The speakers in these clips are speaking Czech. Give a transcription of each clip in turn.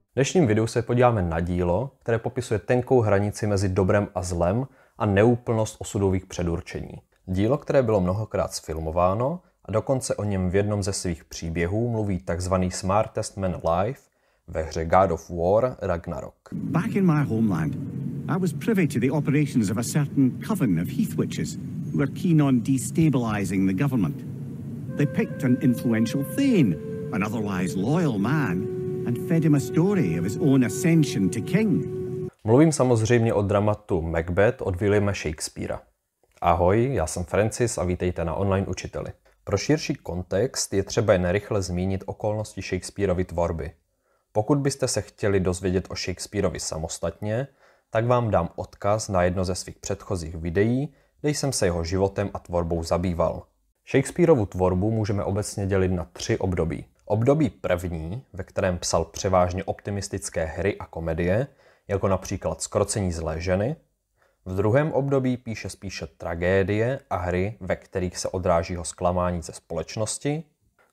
V dnešním videu se podíváme na dílo, které popisuje tenkou hranici mezi dobrem a zlem a neúplnost osudových předurčení. Dílo, které bylo mnohokrát sfilmováno a dokonce o něm v jednom ze svých příběhů mluví tzv. Smartest Man Life ve hře God of War Ragnarok. Back in my homeland, I was privy to the operations of a certain coven of heath witches who were keen on destabilizing the government. They picked an influential Thane, an otherwise loyal man, and fed him a story of his own ascension to king. Mluvím samozřejmě o dramatu Macbeth od Williama Shakespearea. Ahoj, já jsem Francis a vítejte na online učiteli. Pro širší kontext je třeba jen rychle zmínit okolnosti Shakespeareovy tvorby. Pokud byste se chtěli dozvědět o Shakespeareovi samostatně, tak vám dám odkaz na jedno ze svých předchozích videí, kde jsem se jeho životem a tvorbou zabýval – Shakespeareovu tvorbu můžeme obecně dělit na tři období. Období první, ve kterém psal převážně optimistické hry a komedie, jako například Skrocení zlé ženy. V druhém období píše spíše tragédie a hry, ve kterých se odráží ho zklamání ze společnosti.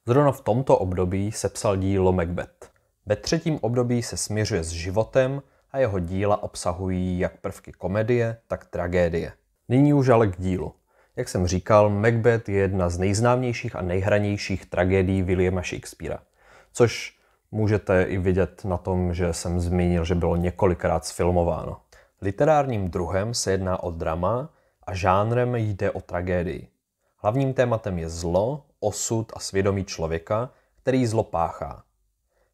Zrovna v tomto období se psal dílo Macbeth. Ve třetím období se směřuje s životem a jeho díla obsahují jak prvky komedie, tak tragédie. Nyní už ale k dílu. Jak jsem říkal, Macbeth je jedna z nejznámějších a nejhranějších tragédií Williama Shakespearea, což můžete i vidět na tom, že jsem zmínil, že bylo několikrát sfilmováno. Literárním druhem se jedná o drama a žánrem jde o tragédii. Hlavním tématem je zlo, osud a svědomí člověka, který zlo páchá.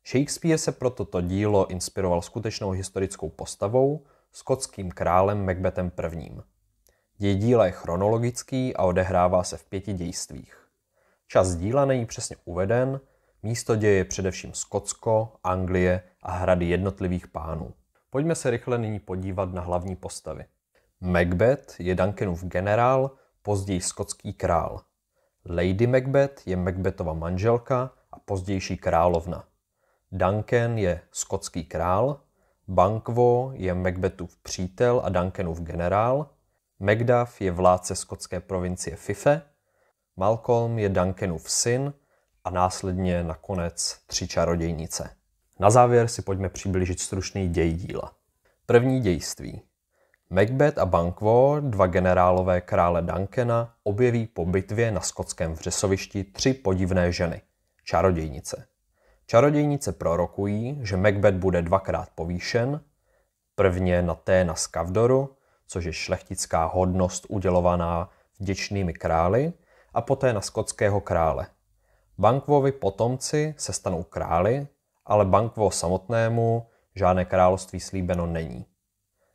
Shakespeare se pro toto dílo inspiroval skutečnou historickou postavou, skotským králem Macbethem I. Děj díla je chronologický a odehrává se v pěti dějstvích. Čas díla není přesně uveden, místo děje je především Skotsko, Anglie a hrady jednotlivých pánů. Pojďme se rychle nyní podívat na hlavní postavy. Macbeth je Duncanův generál, později skotský král. Lady Macbeth je Macbethova manželka a pozdější královna. Duncan je skotský král, Banquo je Macbethův přítel a Duncanův generál, Macduff je vládce skotské provincie Fife, Malcolm je Duncanův syn a následně nakonec tři čarodějnice. Na závěr si pojďme přiblížit stručný děj díla. První dějství. Macbeth a Banquo, dva generálové krále Duncana, objeví po bitvě na skotském vřesovišti tři podivné ženy – čarodějnice. Čarodějnice prorokují, že Macbeth bude dvakrát povýšen, prvně na Téna na Skavdoru což je šlechtická hodnost udělovaná vděčnými králi, a poté na skotského krále. Bankvovi potomci se stanou králi, ale Bankvo samotnému žádné království slíbeno není.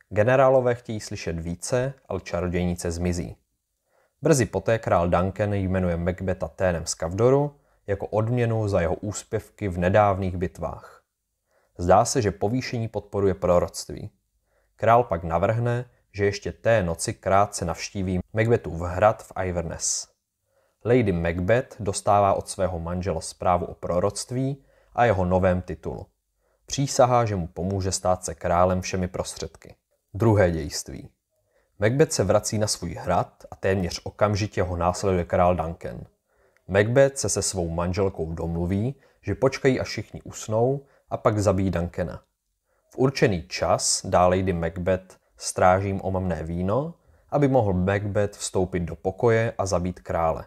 Generálové chtějí slyšet více, ale čarodějnice zmizí. Brzy poté král Duncan jmenuje Macbeta ténem z Kavdoru jako odměnu za jeho úspěvky v nedávných bitvách. Zdá se, že povýšení podporuje proroctví. Král pak navrhne, že ještě té noci krátce navštíví Macbethův hrad v Iverness. Lady Macbeth dostává od svého manžela zprávu o proroctví a jeho novém titulu. Přísahá, že mu pomůže stát se králem všemi prostředky. Druhé dějství. Macbeth se vrací na svůj hrad a téměř okamžitě ho následuje král Duncan. Macbeth se se svou manželkou domluví, že počkají až všichni usnou a pak zabijí Duncana. V určený čas dá Lady Macbeth strážím omamné víno, aby mohl Macbeth vstoupit do pokoje a zabít krále.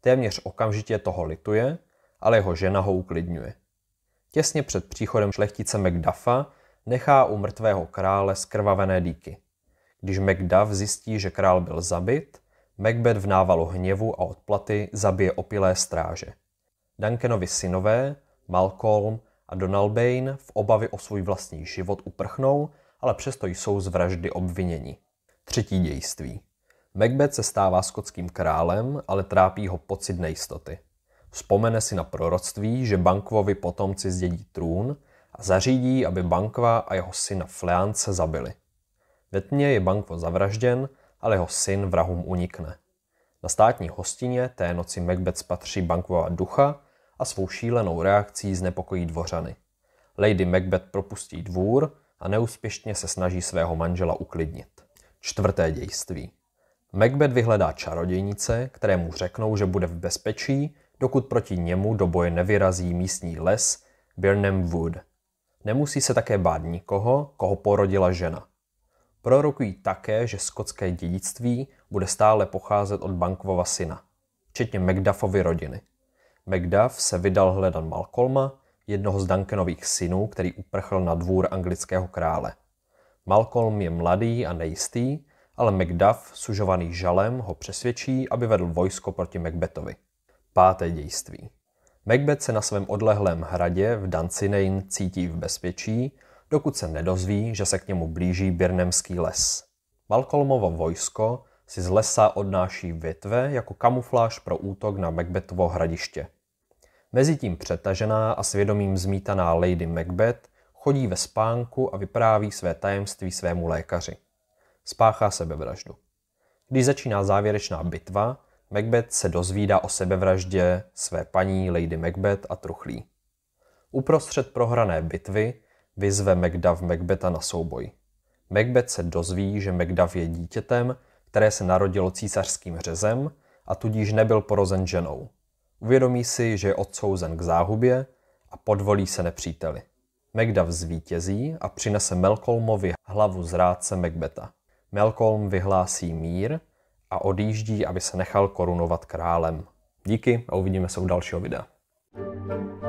Téměř okamžitě toho lituje, ale jeho žena ho uklidňuje. Těsně před příchodem šlechtice Macduffa nechá u mrtvého krále skrvavené dýky. Když Macduff zjistí, že král byl zabit, Macbeth v návalu hněvu a odplaty zabije opilé stráže. Duncanovi synové, Malcolm a Bane v obavě o svůj vlastní život uprchnou ale přesto jsou z vraždy obviněni. Třetí dějství. Macbeth se stává skotským králem, ale trápí ho pocit nejistoty. Vzpomene si na proroctví, že Bankvovi potomci zdědí trůn a zařídí, aby Bankva a jeho syna Fleance zabili. Ve tmě je Bankvo zavražděn, ale jeho syn vrahům unikne. Na státní hostině té noci Macbeth spatří Bankvova ducha a svou šílenou reakcí znepokojí dvořany. Lady Macbeth propustí dvůr a neúspěšně se snaží svého manžela uklidnit. Čtvrté dějství. Macbeth vyhledá čarodějnice, které mu řeknou, že bude v bezpečí, dokud proti němu do boje nevyrazí místní les Birnam Wood. Nemusí se také bát nikoho, koho porodila žena. Prorokují také, že skotské dědictví bude stále pocházet od Bankova syna, včetně Macduffovy rodiny. Macduff se vydal hledat Malcolma, jednoho z Duncanových synů, který uprchl na dvůr anglického krále. Malcolm je mladý a nejistý, ale Macduff, sužovaný žalem, ho přesvědčí, aby vedl vojsko proti Macbethovi. Páté dějství. Macbeth se na svém odlehlém hradě v Dunsinane cítí v bezpečí, dokud se nedozví, že se k němu blíží Birnemský les. Malcolmovo vojsko si z lesa odnáší větve jako kamufláž pro útok na Macbethovo hradiště – Mezitím přetažená a svědomím zmítaná Lady Macbeth chodí ve spánku a vypráví své tajemství svému lékaři. Spáchá sebevraždu. Když začíná závěrečná bitva, Macbeth se dozvídá o sebevraždě své paní Lady Macbeth a truchlí. Uprostřed prohrané bitvy vyzve Macduff Macbeta na souboj. Macbeth se dozví, že Macduff je dítětem, které se narodilo císařským řezem a tudíž nebyl porozen ženou. Uvědomí si, že je odsouzen k záhubě a podvolí se nepříteli. Macduff zvítězí a přinese Melkolmovi hlavu zrádce Macbeta. Melkolm vyhlásí mír a odjíždí, aby se nechal korunovat králem. Díky a uvidíme se u dalšího videa. thank you